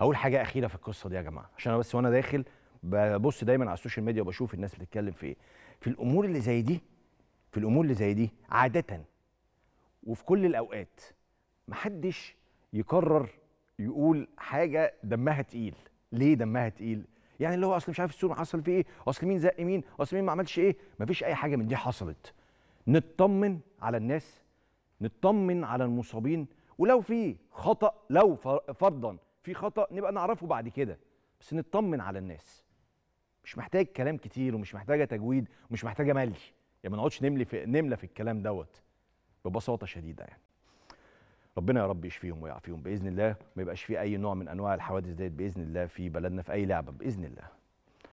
هقول حاجه اخيره في القصه دي يا جماعه عشان انا بس وانا داخل ببص دايما على السوشيال ميديا وبشوف الناس بتتكلم في ايه في الامور اللي زي دي في الامور اللي زي دي عاده وفي كل الاوقات محدش يقرر يقول حاجه دمها تقيل ليه دمها تقيل يعني اللي هو اصل مش عارف السور حصل فيه ايه اصل مين زق مين اصل مين ما عملش ايه مفيش اي حاجه من دي حصلت نطمن على الناس نطمن على المصابين ولو في خطا لو فرضا في خطا نبقى نعرفه بعد كده بس نطمن على الناس مش محتاج كلام كتير ومش محتاجه تجويد ومش محتاجه ملي يعني ما نقعدش نملي في نملى في الكلام دوت ببساطه شديده يعني ربنا يا رب يشفيهم ويعافيهم باذن الله ما يبقاش في اي نوع من انواع الحوادث ديت باذن الله في بلدنا في اي لعبه باذن الله